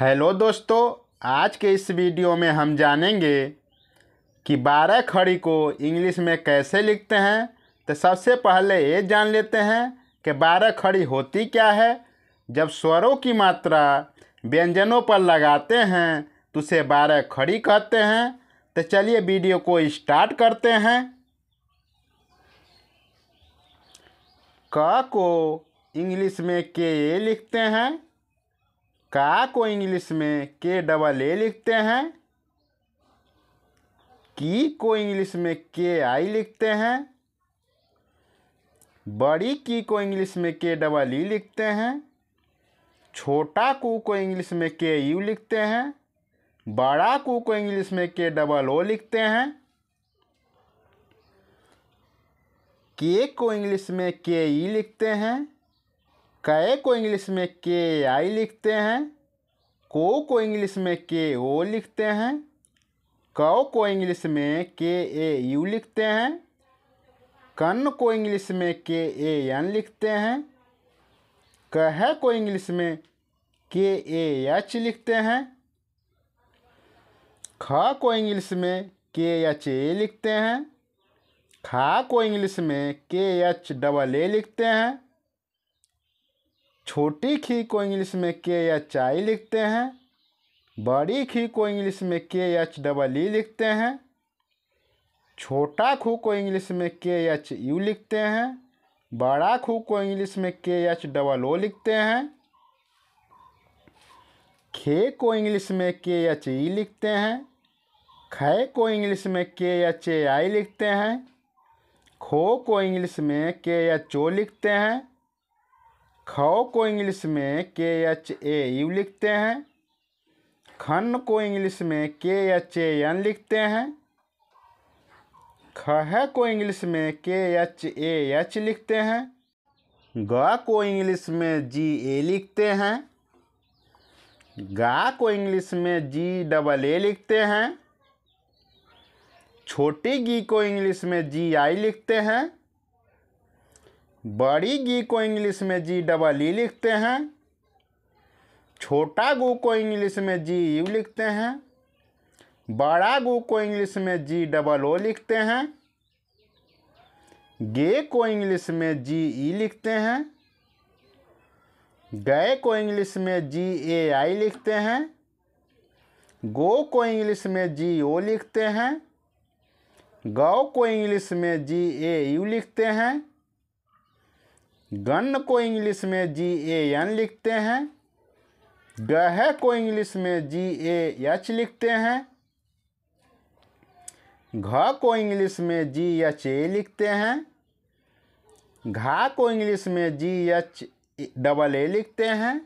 hello दोस्तों आज के इस वीडियो में हम जानेंगे कि बारह खड़ी को इंग्लिश में कैसे लिखते हैं तो सबसे पहले ये जान लेते हैं कि बारह खड़ी होती क्या है जब स्वरों की मात्रा व्यंजनों पर लगाते हैं तो उसे बारह खड़ी कहते हैं तो चलिए वीडियो को स्टार्ट करते हैं क को इंग्लिश में के लिखते हैं का को इंग्लिश में के डबल ए लिखते हैं की को इंग्लिश में के आई लिखते हैं बड़ी की को इंग्लिश में के डबल ई लिखते हैं छोटा कू को इंग्लिश में के यू लिखते हैं बड़ा कू को इंग्लिश में के डबल ओ लिखते हैं के को इंग्लिश में के ई लिखते हैं कै को इंग्लिश में के आई लिखते हैं को को इंग्लिश में के ओ लिखते हैं क को इंग्लिश में के ए यू लिखते हैं कन को इंग्लिश में के ए एन लिखते हैं कह को इंग्लिश में के ए एच लिखते हैं ख को इंग्लिश में के एच ए लिखते हैं खा को इंग्लिश में के एच डबल ए लिखते हैं छोटी खी को इंग्लिश में के एच आई लिखते हैं बड़ी खी को इंग्लिश में के एच डबल ई लिखते हैं छोटा खू को इंग्लिश में के एच यू लिखते हैं बड़ा खू को इंग्लिश में के एच डबल ओ लिखते हैं खे को इंग्लिश में के एच ई लिखते हैं खे को इंग्लिश में के एच ए आई लिखते हैं खो को इंग्लिश में के एच ओ लिखते हैं खौ को इंग्लिश में के एच ए यू लिखते हैं खन को इंग्लिश में के एच ए एन लिखते हैं खह को इंग्लिश में के एच ए एच लिखते हैं ग को इंग्लिश में जी ए लिखते हैं गा को इंग्लिश में जी डबल ए लिखते हैं छोटी गी को इंग्लिश में जी आई लिखते हैं बड़ी गी को इंग्लिश में जी डबल ई लिखते हैं छोटा गु को इंग्लिश में जी यू लिखते हैं बड़ा गु को इंग्लिश में जी डबल ओ लिखते हैं गे को इंग्लिश में जी ई लिखते हैं गए को इंग्लिश में जी ए आई लिखते हैं गो को इंग्लिश में जी ओ लिखते हैं गौ को इंग्लिश में जी ए यू लिखते हैं गन को इंग्लिश में जी ए एन लिखते हैं गह को इंग्लिश में जी ए एच लिखते हैं घ को इंग्लिश में जी एच ए लिखते हैं घा को इंग्लिश में जी एच डबल ए लिखते हैं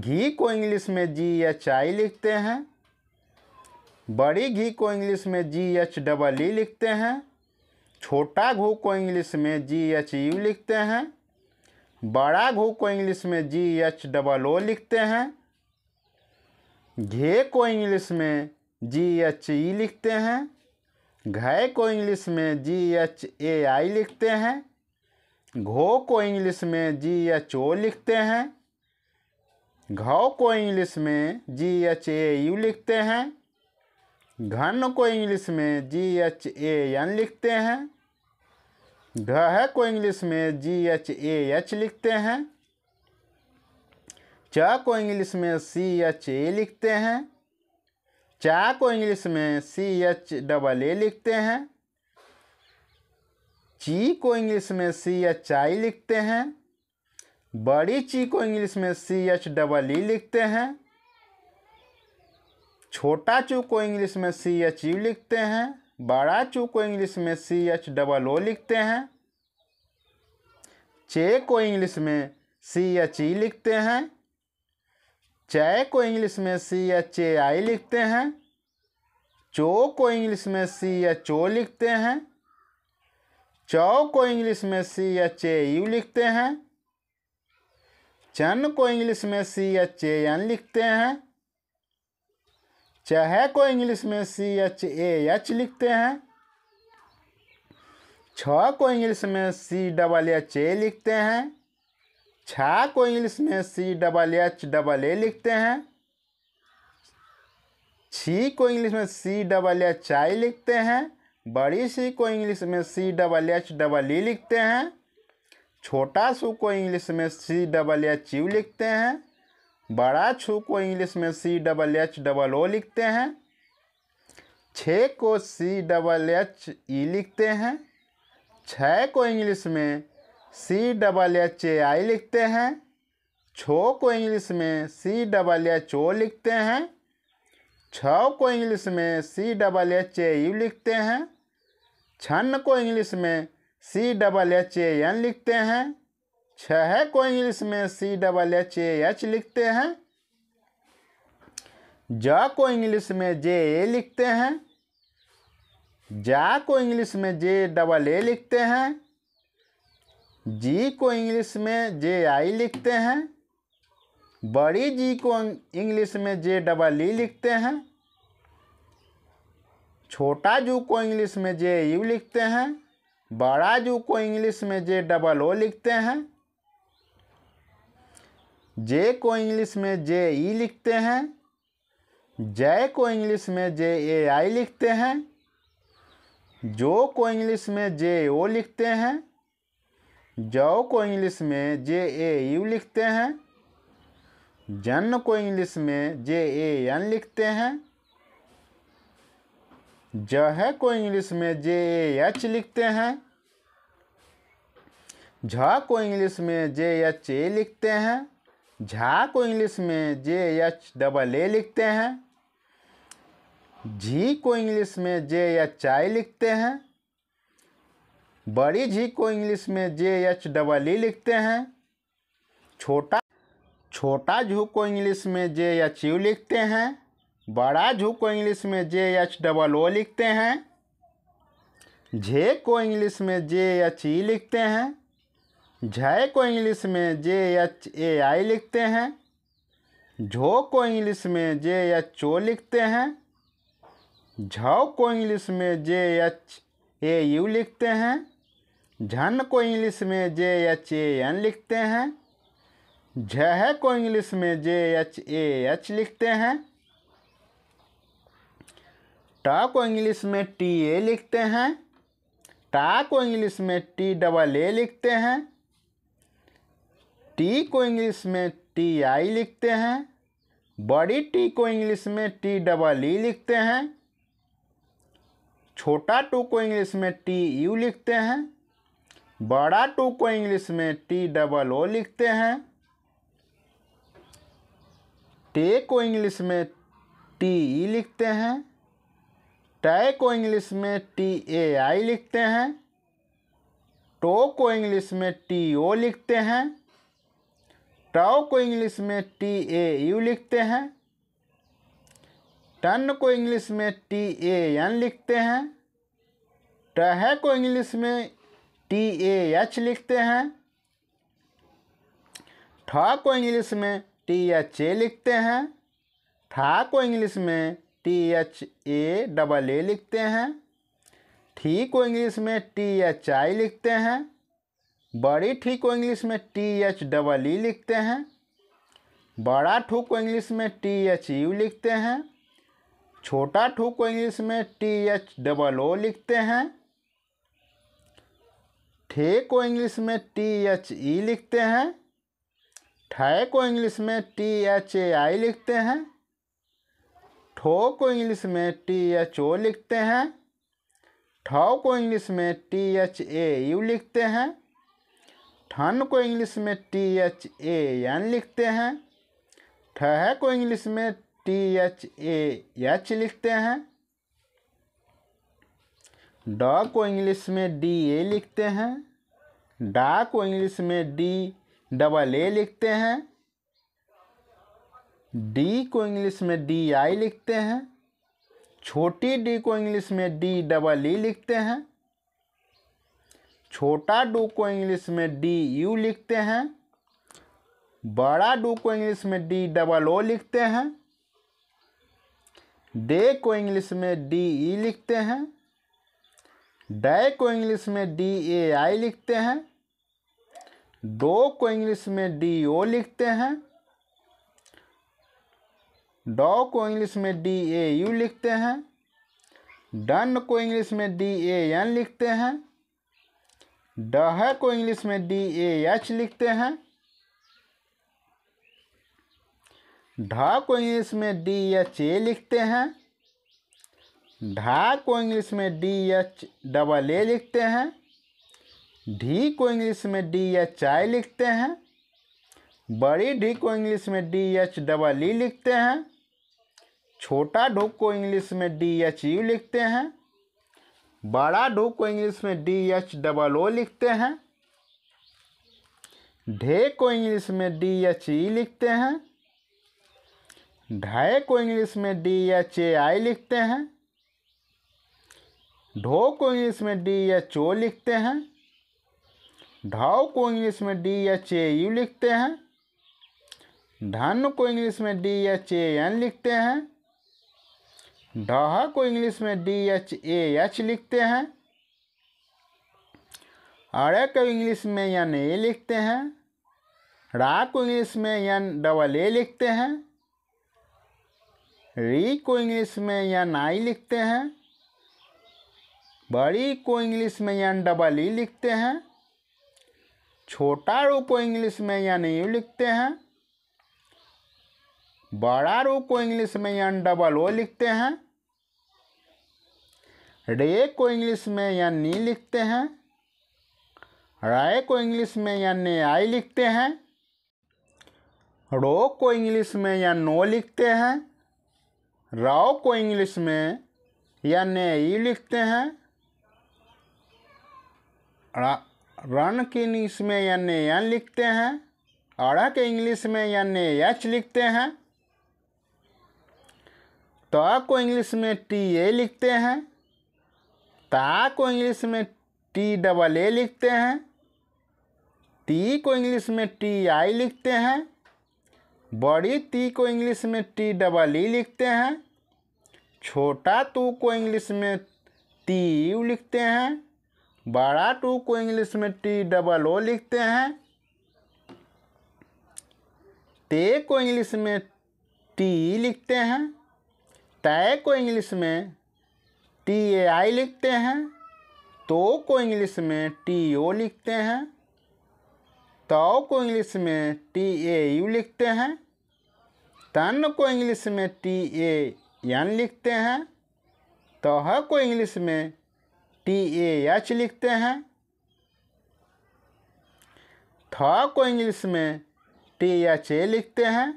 घी को इंग्लिश में जी एच आई लिखते हैं बड़ी घी को इंग्लिश में जी एच डबल ई लिखते हैं छोटा घू को इंग्लिश में जी एच यू लिखते हैं बड़ा घू को इंग्लिश में जी एच डबल ओ लिखते हैं घे को इंग्लिश में जी एच ई लिखते हैं घय को इंग्लिश में जी एच ए आई लिखते हैं घो को इंग्लिश में जी एच ओ लिखते हैं घो को इंग्लिश में जी एच ए यू लिखते हैं घन को इंग्लिश में जी एच ए एन लिखते हैं घ को इंग्लिश में जी एच ए एच लिखते हैं च को इंग्लिश में सी एच ए लिखते हैं चा को इंग्लिश में सी एच डबल ए लिखते हैं ची को इंग्लिश में सी एच आई लिखते हैं बड़ी ची को इंग्लिश में सी एच डबल ई लिखते हैं छोटा चू को इंग्लिश में सी एच यू लिखते हैं बड़ा चू को इंग्लिश में सी एच डबल ओ लिखते हैं चे को इंग्लिश में सी एच ई लिखते हैं चय को इंग्लिश में सी एच ए आई लिखते हैं चो को इंग्लिश में सी एच ओ लिखते हैं चौ को इंग्लिश में सी एच ए यू लिखते हैं चन को इंग्लिश में सी एच ए एन लिखते हैं चाहे को इंग्लिश में सी एच ए एच लिखते हैं छ को इंग्लिश में सी डबल एच ए लिखते हैं छ को इंग्लिश में C double H double A लिखते हैं छी को इंग्लिश में सी डबल एच आई लिखते हैं बड़ी सी को इंग्लिश में C double H double E लिखते हैं छोटा सू को इंग्लिश में सी डबल एच यू लिखते हैं बड़ा छू को इंग्लिश में C double H double O लिखते हैं छ को सी डबल एच ई लिखते हैं छ को इंग्लिश में सी डबल एच ए आई लिखते हैं छो को इंग्लिश में सी डबल एच ओ लिखते हैं छ को इंग्लिश में C double H A U लिखते हैं छन्न को इंग्लिश में C double H A N लिखते हैं छह को इंग्लिश में C double H A H लिखते हैं ज को इंग्लिश में जे ए लिखते हैं जा को इंग्लिश में जे डबल ए लिखते हैं जी को इंग्लिश में जे आई लिखते हैं बड़ी जी को इंग्लिश में जे डबल ई लिखते हैं छोटा जू को इंग्लिश में जे यू लिखते हैं बड़ा जू को इंग्लिश में जे डबल ओ लिखते हैं जे को इंग्लिश में जे ई लिखते हैं जय को इंग्लिश में जे ए आई लिखते हैं जो को इंग्लिश में जे ओ लिखते हैं जौ को इंग्लिश में जे ए यू लिखते हैं जन को इंग्लिश में जे ए एन लिखते हैं जह को इंग्लिश में जे ए एच लिखते हैं झ को इंग्लिश में जे एच ए लिखते हैं झा को इंग्लिश में जे एच डबल ए लिखते हैं झी को इंग्लिश में जे एच आई लिखते हैं बड़ी झी को इंग्लिश में जे एच डबल ई लिखते हैं छोटा छोटा झू को इंग्लिश में जे एच यू लिखते हैं बड़ा झू को इंग्लिश में जे एच डबल ओ लिखते हैं झे को इंग्लिश में जे एच ई लिखते हैं झय को इंग्लिश में जे एच ए आई लिखते हैं झो को इंग्लिश में जे एच ओ लिखते हैं झव को इंग्लिश में जे एच ए यू लिखते हैं झन को इंग्लिश में जे एच ए एन लिखते हैं झह को इंग्लिश में जे एच ए एच लिखते हैं ट को इंग्लिश में टी ए लिखते हैं टा को इंग्लिश में टी डबल ए लिखते हैं टी को इंग्लिश में टी आई लिखते हैं बड़ी टी को इंग्लिश में टी डबल ई लिखते हैं छोटा टू को इंग्लिश में टी यू लिखते हैं बड़ा टू को इंग्लिश में टी डबल ओ लिखते हैं टे को इंग्लिश में टी ई लिखते हैं टे को इंग्लिश में टी ए आई लिखते हैं टो को इंग्लिश में टी ओ लिखते हैं टाओ को इंग्लिश में टी ए यू लिखते हैं टन को इंग्लिश में टी ए एन लिखते हैं टह को इंग्लिश में टी ए एच लिखते हैं ठ को इंग्लिश में टी एच ए लिखते हैं ठा को इंग्लिश में T H A double A लिखते हैं ठी को इंग्लिश में टी एच आई लिखते हैं बड़ी ठी को इंग्लिश में टी एच डबल ई लिखते हैं बड़ा ठू को इंग्लिश में टी एच यू लिखते हैं छोटा ठू को इंग्लिश में टी एच डबल ओ लिखते हैं ठे को इंग्लिश में टी एच ई लिखते हैं ठय को इंग्लिश में टी एच ए आई लिखते हैं ठो को इंग्लिश में टी एच ओ लिखते हैं ठौ को इंग्लिश में टी एच ए यू लिखते हैं ठन को इंग्लिश में टी एच ए एन लिखते हैं ठह को इंग्लिश में टी एच ए एच लिखते हैं ड को इंग्लिश में डी ए लिखते हैं डा को इंग्लिश में डी डबल ए लिखते हैं डी को इंग्लिश में डी आई लिखते हैं छोटी डी को इंग्लिश में डी डबल ई लिखते हैं छोटा डू को इंग्लिश में डी यू लिखते हैं बड़ा डू को इंग्लिश में डी डबल ओ लिखते हैं डे को इंग्लिश में डी ई लिखते हैं डे को इंग्लिश में डी ए आई लिखते हैं दो को इंग्लिश में डी ओ लिखते हैं डॉ को इंग्लिश में डी ए यू लिखते हैं डन को इंग्लिश में डी ए एन लिखते हैं डह को इंग्लिश में डी ए एच लिखते हैं ढा को इंग्लिश में डी एच ए लिखते हैं ढा को इंग्लिश में डी एच डबल ए लिखते हैं ढी को इंग्लिश में डी एच आई लिखते हैं बड़ी ढी को इंग्लिश में डी एच डबल ई लिखते हैं छोटा ढुक को इंग्लिश में डी एच यू लिखते हैं बड़ा डू को इंग्लिश में डी एच डबल ओ लिखते हैं ढे को इंग्लिश में डी एच ई लिखते हैं ढाई को इंग्लिश में डी एच ए आई लिखते हैं ढो को इंग्लिश में डी एच ओ लिखते हैं ढाव को इंग्लिश में डी एच ए यू लिखते हैं धन को इंग्लिश में डी एच ए एन लिखते हैं ढहा को इंग्लिश में डी एच ए एच लिखते हैं अड़े को इंग्लिश में एन ए लिखते हैं रा को इंग्लिश में एन डबल ए लिखते हैं री को इंग्लिश में एन आई लिखते हैं बड़ी को इंग्लिश में एन डबल ई लिखते हैं छोटा रू को इंग्लिश में एन यू लिखते हैं बड़ा रो को इंग्लिश में यन डबल ओ लिखते हैं रे को इंग्लिश में यन नी लिखते हैं राय को इंग्लिश में यन ए आई लिखते हैं रो को इंग्लिश में या नो लिखते हैं राव को इंग्लिश में या ने ई लिखते हैं रन के इंग्लिश में या ने एन लिखते हैं के इंग्लिश में या ने एच लिखते हैं त को इंग्लिश में टी ए लिखते हैं ता को इंग्लिश में टी डबल ए लिखते हैं टी को इंग्लिश में टी आई लिखते हैं बड़ी ती को इंग्लिश में टी डबल ई लिखते हैं छोटा तू को इंग्लिश में टी यू लिखते हैं बड़ा टू को इंग्लिश में टी डबल ओ लिखते हैं ते को इंग्लिश में टी लिखते हैं तय को इंग्लिश में टी ए आई लिखते हैं तो को इंग्लिश में टी ओ लिखते हैं तो को इंग्लिश में टी ए यू लिखते हैं तन को इंग्लिश में टी ए एन लिखते हैं तह को इंग्लिश में टी ए एच लिखते हैं थ को इंग्लिश में टी एच ए लिखते हैं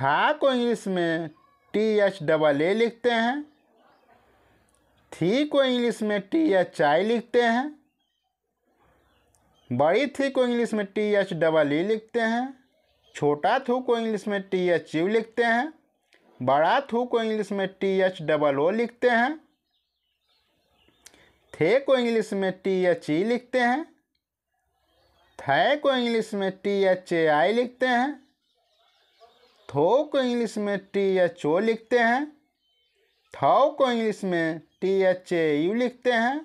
था को इंग्लिश में टी एच डबल ए लिखते हैं थी को इंग्लिश में टी एच आई लिखते हैं बड़ी थी को इंग्लिश में टी एच डबल ई लिखते हैं छोटा थू को इंग्लिश में टी एच यू लिखते हैं बड़ा थू को इंग्लिश में टी एच डबल ओ लिखते हैं थे को इंग्लिश में टी एच ई लिखते हैं थे को इंग्लिश में टी एच ए आई लिखते हैं थो को इंग्लिश में टी एच ओ लिखते हैं थाओ को इंग्लिश में टी एच ए यू लिखते हैं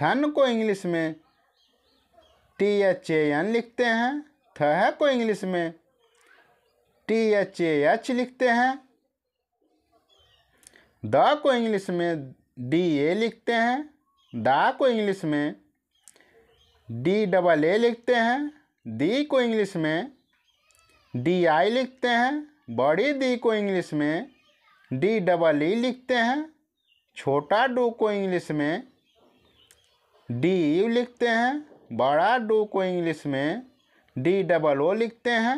थन को इंग्लिश में टी एच ए एन लिखते हैं थह को इंग्लिश में टी एच ए एच लिखते हैं द को इंग्लिश में डी ए लिखते हैं दा को इंग्लिश में डी डबल ए लिखते हैं दी को इंग्लिश में डी आई लिखते हैं बड़ी डी को इंग्लिश में डी डबल ई लिखते हैं छोटा डू को इंग्लिश में डी यू लिखते हैं बड़ा डू को इंग्लिश में डी डबल ओ लिखते हैं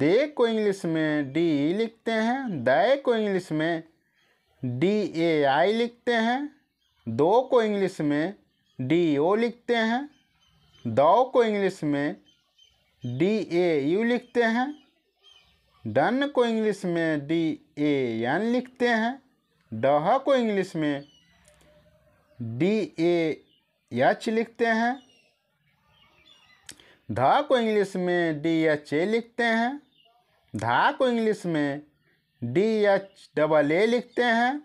दे को इंग्लिश में डी ई लिखते हैं दय को इंग्लिश में डी ए आई लिखते हैं दो को इंग्लिश में डी ओ लिखते हैं दो को इंग्लिश में डी ए यू लिखते हैं डन को इंग्लिश में डी ए एन लिखते हैं डह को इंग्लिश में डी ए एच लिखते हैं ध को इंग्लिश में डी एच ए लिखते हैं धा को इंग्लिश में डी एच डबल ए लिखते हैं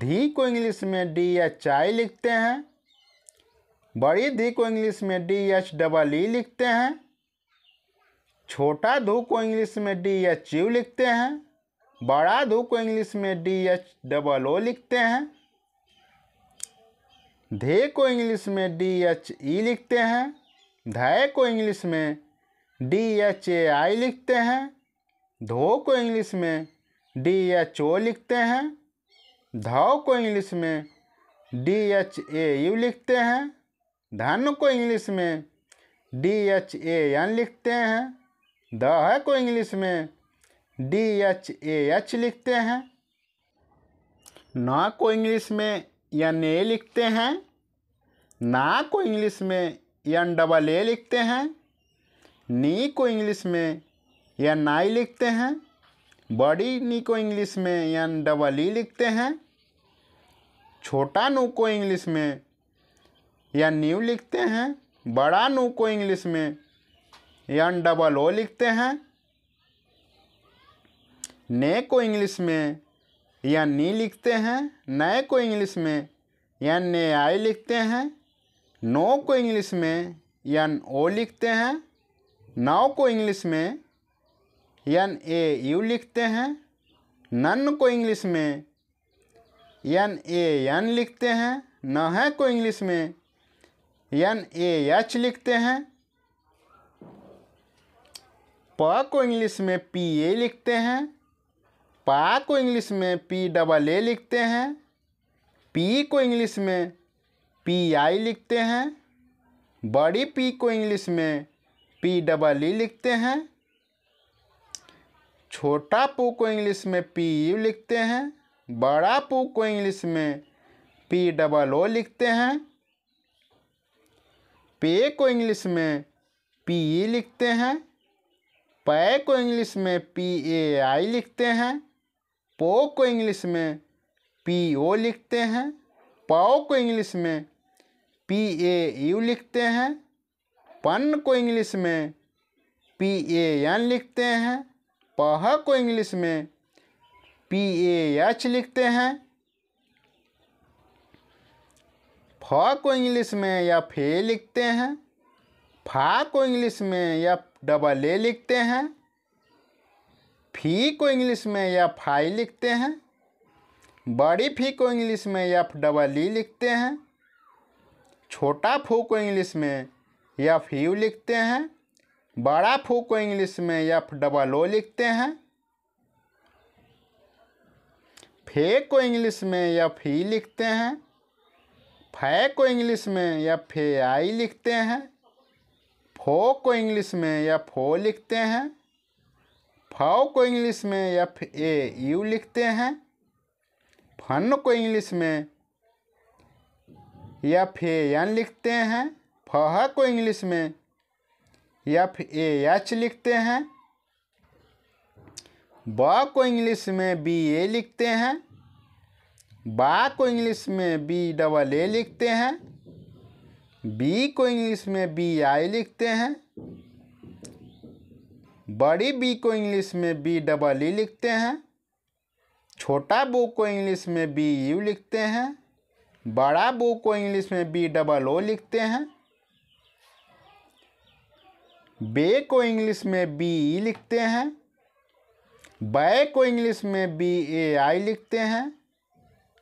धी को इंग्लिश में डी एच आई लिखते हैं बड़ी दी को इंग्लिश में डी एच डबल ई लिखते हैं छोटा धू को इंग्लिश में डी एच यू लिखते हैं बड़ा धू को इंग्लिश में डी एच डबल ओ लिखते हैं धे को इंग्लिश में डी एच ई लिखते हैं धय को इंग्लिश में डी एच ए आई लिखते हैं धो को इंग्लिश में डी एच ओ लिखते हैं धव को इंग्लिश में डी एच ए यू लिखते हैं धन को इंग्लिश में डी एच ए एन लिखते हैं दह को इंग्लिश में डी एच ए एच लिखते हैं न को इंग्लिश में एन ए लिखते हैं ना को इंग्लिश में एन डबल ए लिखते हैं नी को इंग्लिश में एन आई लिखते हैं बड़ी नी को इंग्लिश में एन डबल ई लिखते हैं छोटा नू को इंग्लिश में या न्यू लिखते हैं बड़ा नू को इंग्लिश में एन डबल ओ लिखते हैं ने को इंग्लिश में या नी लिखते हैं नए को इंग्लिश में या ने आई लिखते हैं नो को इंग्लिश में या ओ लिखते हैं नाव को इंग्लिश में यान ए यू लिखते हैं नन को इंग्लिश में यान ए यन लिखते हैं न है को इंग्लिश में एन ए एच लिखते हैं प को इंग्लिश में पी ए लिखते हैं पा को इंग्लिश में पी डबल ए लिखते हैं पी को इंग्लिश में पी आई लिखते हैं बड़ी पी को इंग्लिश में पी डबल ई लिखते हैं छोटा पू को इंग्लिश में पी यू लिखते हैं बड़ा पू को इंग्लिश में पी डबल ओ लिखते हैं पे को इंग्लिश में पी ई लिखते हैं पै को इंग्लिश में पी ए आई लिखते हैं पो को इंग्लिश में पी ओ लिखते हैं पाओ को इंग्लिश में पी ए यू लिखते हैं पन को इंग्लिश में पी ए एन लिखते हैं पह को इंग्लिश में पी ए एच लिखते हैं फ को इंग्लिश में या फे लिखते हैं फा को इंग्लिश में या डबल ए लिखते हैं फी को इंग्लिश में या फाई लिखते हैं बड़ी फी को इंग्लिश में या डबल ई लिखते हैं छोटा फू को इंग्लिश में या फ्यू लिखते हैं बड़ा फू को इंग्लिश में या डबल ओ लिखते हैं फे को इंग्लिश में या फी लिखते हैं फै को इंग्लिश में या फे आई लिखते हैं फो को इंग्लिश में या फो लिखते हैं फाओ को इंग्लिश में या फ ए यू लिखते हैं फन को इंग्लिश में या फे एन लिखते हैं फह को इंग्लिश में या ए एच लिखते हैं ब को इंग्लिश में बी ए लिखते हैं बा को इंग्लिश में बी डबल ए लिखते हैं बी को इंग्लिश में बी आई लिखते हैं बड़ी बी को इंग्लिश में बी डबल ई e लिखते हैं छोटा बू को इंग्लिश में बी यू लिखते हैं बड़ा बू को इंग्लिश में बी डबल ओ लिखते हैं बे को इंग्लिश में बी ई e लिखते हैं बे को इंग्लिश में बी ए आई लिखते हैं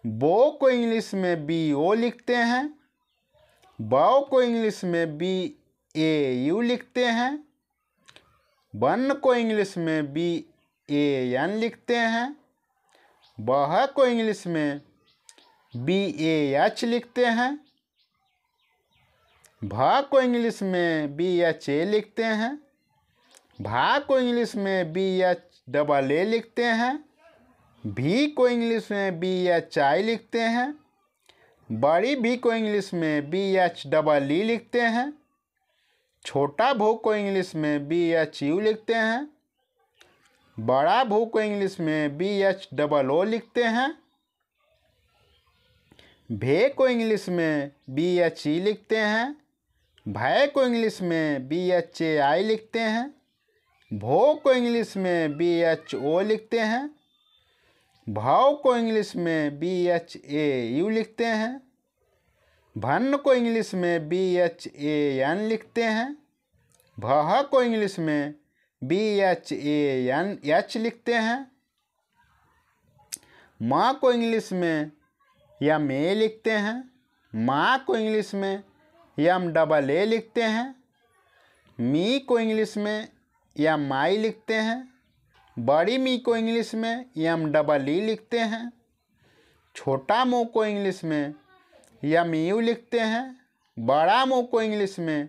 बो को इंग्लिश में बी ओ लिखते हैं बाओ को इंग्लिश में बी ए यू लिखते हैं बन को इंग्लिश में बी ए एन लिखते हैं बह को इंग्लिश में बी ए एच लिखते हैं भा को इंग्लिश में बी एच ए लिखते हैं भा को इंग्लिश में बी एच डबल ए लिखते हैं भी को इंग्लिश में बी एच आई लिखते हैं बड़ी भी को इंग्लिश में बी एच डबल ई लिखते हैं छोटा भू को इंग्लिश में बी एच यू लिखते हैं बड़ा भू को इंग्लिश में बी एच डबल ओ लिखते हैं भे को इंग्लिश में बी एच ई लिखते हैं भय को इंग्लिश में बी एच ए आई लिखते हैं भो को इंग्लिश में बी एच ओ लिखते हैं भाव को इंग्लिश में बी एच ए यू लिखते हैं भन्न को इंग्लिश में बी एच ए एन लिखते हैं भह को इंग्लिश में B H A N H लिखते हैं माँ को इंग्लिश में यम मे लिखते हैं माँ को इंग्लिश में यम डबल ए लिखते हैं मी को इंग्लिश में या माई लिखते हैं बड़ी मी को इंग्लिश में यम डबल ई लिखते हैं छोटा मो को इंग्लिश में यम यू लिखते हैं बड़ा मो को इंग्लिश में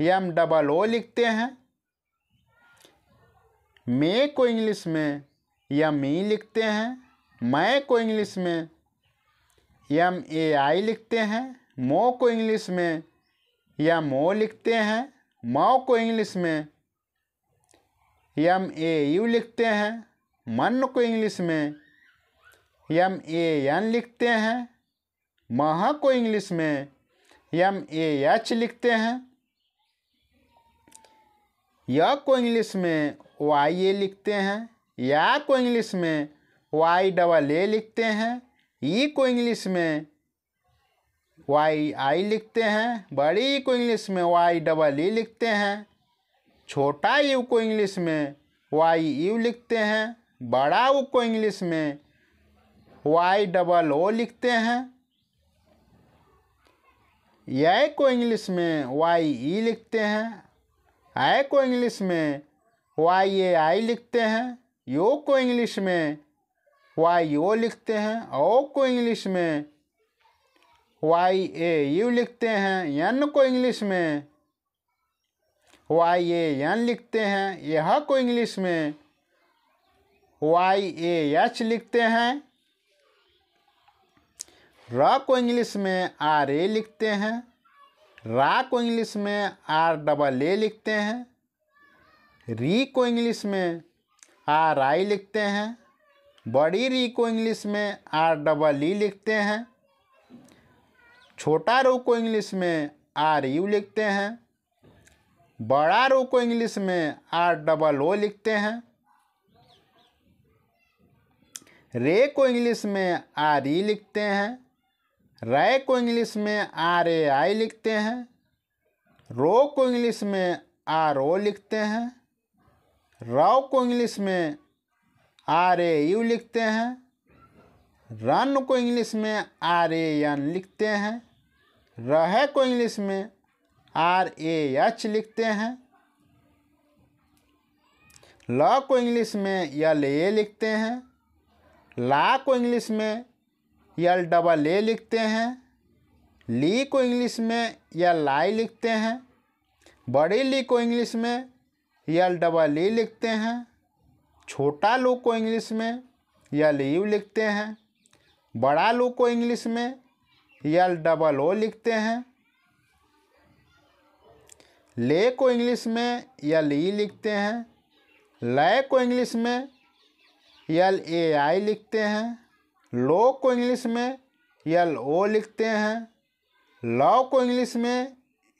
यम डबल ओ लिखते हैं मे को इंग्लिश में यम ई लिखते हैं मैं को इंग्लिश में यम ए आई लिखते हैं मो को इंग्लिश में यम ओ लिखते हैं मो को इंग्लिश में एम ए यू लिखते हैं मन को इंग्लिश में एम ए एन लिखते हैं मह को इंग्लिश में एम ए एच लिखते हैं य को इंग्लिश में वाई ए लिखते हैं या को इंग्लिश में वाई डबल ए लिखते हैं ई को इंग्लिश में वाई आई लिखते हैं बड़ी को इंग्लिश में वाई डबल ई लिखते हैं छोटा यू को इंग्लिश में वाई यू लिखते हैं बड़ा ऊ को इंग्लिश में वाई डबल ओ लिखते हैं ये को इंग्लिश में वाई ई लिखते हैं आय को इंग्लिश में वाई ए आई लिखते हैं यो को इंग्लिश में वाई ओ लिखते हैं ओ को इंग्लिश में वाई ए यू लिखते हैं एन को इंग्लिश में वाई ए एन लिखते हैं यह को इंग्लिश में वाई ए एच लिखते हैं र को इंग्लिश में आर ए लिखते हैं रा को इंग्लिश में आर डबल ए लिखते हैं री को इंग्लिश में आर आई लिखते हैं बड़ी री को इंग्लिश में आर डबल ई लिखते हैं छोटा रू को इंग्लिश में आर यू लिखते हैं बड़ा रो को इंग्लिश में आर डबल ओ लिखते हैं रे को इंग्लिश में आर ई लिखते हैं रे को इंग्लिश में आर ए आई लिखते हैं रो को इंग्लिश में आर ओ लिखते हैं राव को इंग्लिश में आर ए यू लिखते हैं रन को इंग्लिश में आर ए एन लिखते हैं रह को इंग्लिश में आर ए एच लिखते हैं ल को इंग्लिश में यल ए लिखते हैं ला को इंग्लिश में यल डबल ए लिखते हैं ली को इंग्लिश में यल आई लिखते हैं बड़ी ली को इंग्लिश में यल डबल ई लिखते हैं छोटा लू को इंग्लिश में यल यू लिखते हैं बड़ा लू को इंग्लिश में यल डबल ओ लिखते हैं ले को इंग्लिश में या ली लिखते हैं लय को इंग्लिश में यल ए आई लिखते हैं लो को इंग्लिश में यल ओ लिखते हैं लव को इंग्लिश में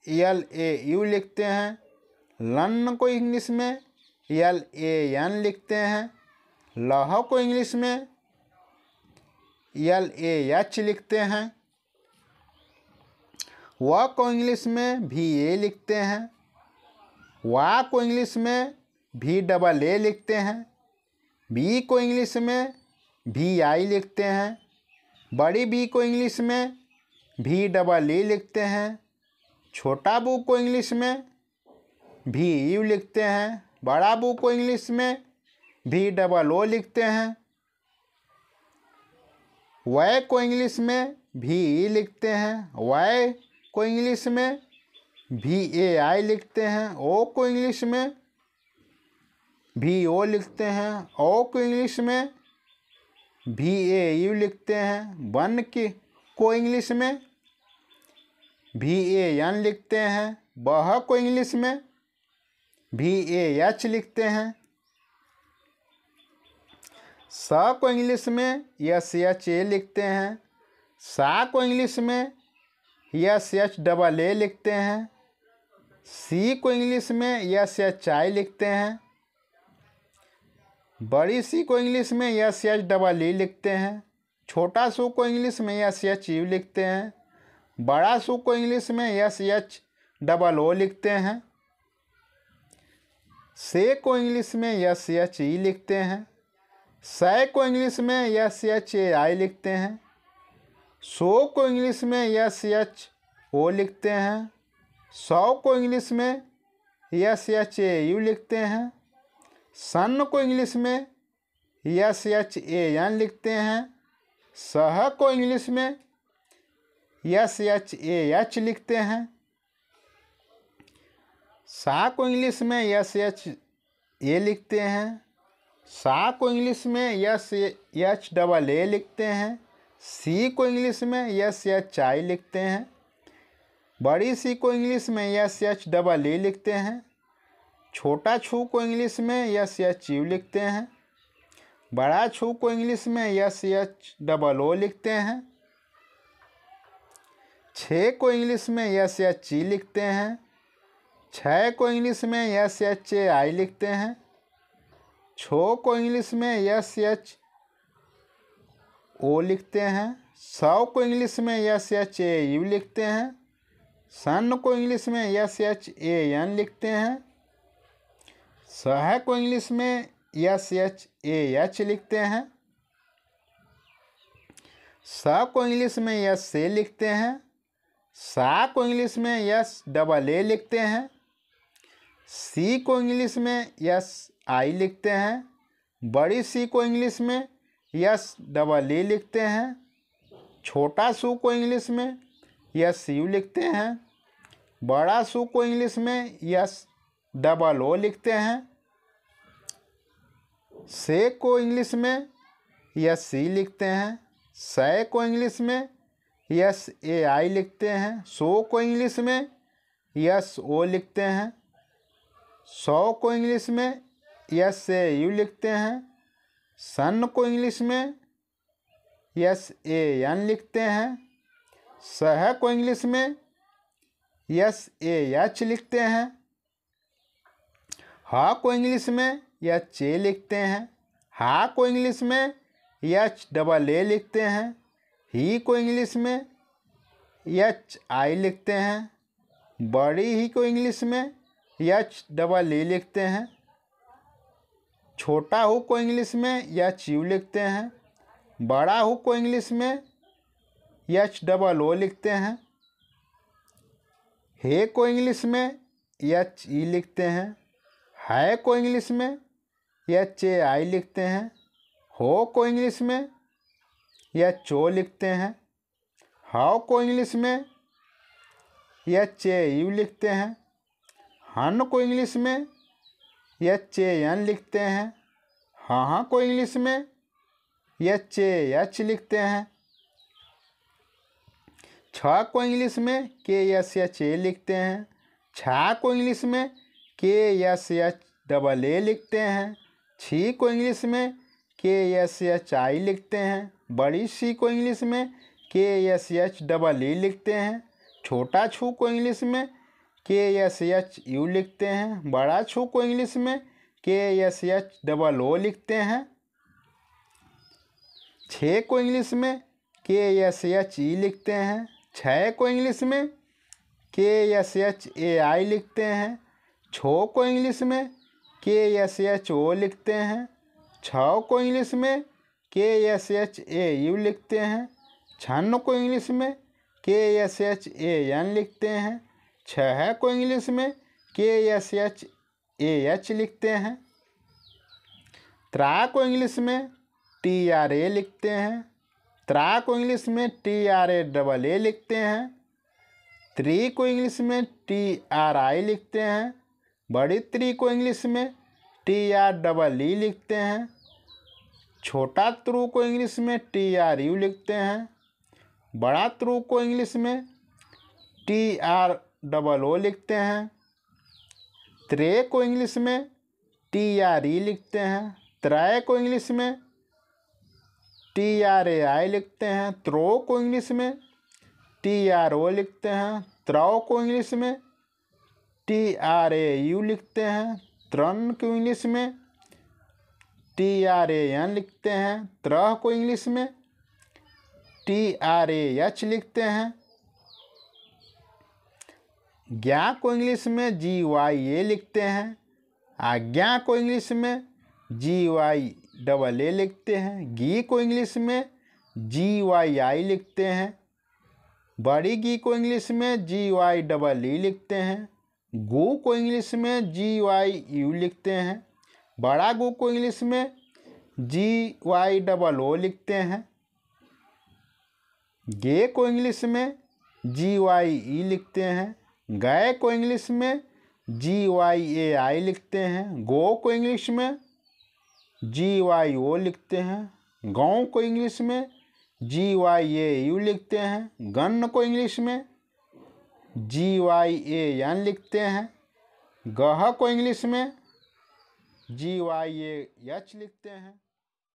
यल ए यू लिखते हैं लन को इंग्लिश में यल ए एन लिखते हैं लह को इंग्लिश में यल ए एच लिखते हैं को इंग्लिश में भी ए लिखते हैं व को इंग्लिश में भी डबल ए लिखते हैं बी को इंग्लिश में भी आई लिखते हैं बड़ी बी को इंग्लिश में भी डबल ई लिखते हैं छोटा बू को इंग्लिश में भी यू लिखते हैं बड़ा बू को इंग्लिश में भी डबल ओ लिखते हैं वाई को इंग्लिश में भी ई लिखते हैं वाई को इंग्लिश में वी ए आई लिखते हैं ओ को इंग्लिश में वी ओ लिखते हैं ओ को इंग्लिश में वी ए यू लिखते हैं वन की को इंग्लिश में वी ए एन लिखते हैं बह को इंग्लिश में वी ए एच लिखते हैं स को इंग्लिश में एस एच ए लिखते हैं सा को इंग्लिश में या एच डबल ए लिखते हैं सी को इंग्लिश में यस एच आई लिखते हैं बड़ी सी को इंग्लिश में यस एच डबल ई लिखते हैं छोटा सू को इंग्लिश में यस एच यू लिखते हैं बड़ा सू को इंग्लिश में यस एच डबल ओ लिखते हैं से को इंग्लिश में यस एच ई लिखते हैं सै को इंग्लिश में यस एच ए आई लिखते हैं सो को इंग्लिश में यस एच ओ लिखते हैं सौ को इंग्लिश में यस एच ए यू लिखते हैं सन को इंग्लिश में यस एच ए एन लिखते हैं सह को इंग्लिश में यस एच ए एच लिखते हैं सा को इंग्लिश में यस एच ए लिखते हैं सा को इंग्लिश में यस एच डबल ए लिखते हैं सी को इंग्लिश में यस या आई लिखते हैं बड़ी सी को इंग्लिश में यस एच डबल ई लिखते हैं छोटा छू को इंग्लिश में यस एच यू लिखते हैं बड़ा छू को इंग्लिश में यस एच डबल ओ लिखते हैं छ को इंग्लिश में यस एच ई लिखते हैं छ को इंग्लिश में यस एच ए आई लिखते हैं छो को इंग्लिश में यस एच ओ लिखते हैं सौ को इंग्लिश में एस एच ए यू लिखते हैं सन को इंग्लिश में एस एच ए एन लिखते हैं सह को इंग्लिश में एस एच ए एच लिखते हैं स को इंग्लिश में एस से लिखते हैं सा को इंग्लिश में एस डबल ए लिखते हैं सी को इंग्लिश में एस आई लिखते हैं बड़ी सी को इंग्लिश में यस डबल ई लिखते हैं छोटा सू को इंग्लिश में यस यू लिखते हैं बड़ा सू को इंग्लिश में यस डबल ओ लिखते हैं से को इंग्लिश में यस सी लिखते हैं सै को इंग्लिश में यस ए आई लिखते हैं सो को इंग्लिश में यस ओ लिखते हैं सौ को इंग्लिश में यस ए यू लिखते हैं सन को इंग्लिश में यस ए एन लिखते हैं सह को इंग्लिश में यस ए एच लिखते हैं हा को इंग्लिश में एच ए लिखते हैं हा को इंग्लिश में एच डबल ए लिखते हैं ही को इंग्लिश में एच आई लिखते हैं बड़ी ही को इंग्लिश में एच डबल ए लिखते हैं छोटा हुक को इंग्लिश में या चीव लिखते हैं बड़ा हुक को इंग्लिश में एच डबल ओ लिखते हैं हे को इंग्लिश में एच ई लिखते हैं है को इंग्लिश में एच ए आई लिखते हैं हो को इंग्लिश में एच ओ लिखते हैं हाउ को इंग्लिश में एच ए यू लिखते हैं हन को इंग्लिश में ए एन लिखते हैं हाँ हाँ को इंग्लिश में एच ए एच लिखते हैं छ को इंग्लिश में के एस एच ए लिखते हैं छ को इंग्लिश में के एस एच डबल ए लिखते हैं छी को इंग्लिश में के एस एच आई लिखते हैं बड़ी सी को इंग्लिश में के एस एच डबल ई लिखते हैं छोटा छू को इंग्लिश में के एस एच यू लिखते हैं बड़ा छू को इंग्लिश में के एस एच डबल ओ लिखते हैं छः को इंग्लिश में के एस एच ई लिखते हैं छः को इंग्लिश में के एस एच ए आई लिखते हैं छो को इंग्लिश में के एस एच ओ लिखते हैं छ को इंग्लिश में के एस एच ए यू लिखते हैं छन्न को इंग्लिश में के एस एच ए एन लिखते हैं छह को इंग्लिश में के एस एच ए एच लिखते हैं त्रा को इंग्लिश में टी आर ए लिखते हैं त्रा को इंग्लिश में T R A double A लिखते हैं त्री को इंग्लिश में टी आर आई लिखते हैं बड़ी त्री को इंग्लिश में टी आर डबल ई लिखते हैं छोटा त्रु को इंग्लिश में टी आर यू लिखते हैं बड़ा त्रु को इंग्लिश में टी आर डबल ओ लिखते हैं त्रे को इंग्लिश में टी आर ई लिखते हैं त्रय को इंग्लिश में टी आर ए आई लिखते हैं त्रो को इंग्लिश में टी आर ओ लिखते हैं त्रव को इंग्लिश में टी आर ए यू लिखते हैं त्रन को इंग्लिश में टी आर ए एन लिखते हैं त्रह को इंग्लिश में टी आर ए एच लिखते हैं ज्ञा को इंग्लिश में जी वाई ए लिखते हैं आज्ञा को इंग्लिश में जी वाई डबल ए लिखते हैं घी को इंग्लिश में जी वाई आई लिखते हैं बड़ी घी को इंग्लिश में जी वाई डबल ई लिखते हैं गु को इंग्लिश में जी वाई यू लिखते हैं बड़ा गु को इंग्लिश में जी वाई डबल ओ लिखते हैं गे को इंग्लिश में जी वाई ई लिखते हैं गए को इंग्लिश में जी वाई ए आई लिखते हैं गो को इंग्लिश में जी वाई ओ लिखते हैं गाँव को इंग्लिश में जी वाई ए यू लिखते हैं गन को इंग्लिश में जी वाई ए एन लिखते हैं गह को इंग्लिश में जी वाई ए एच लिखते हैं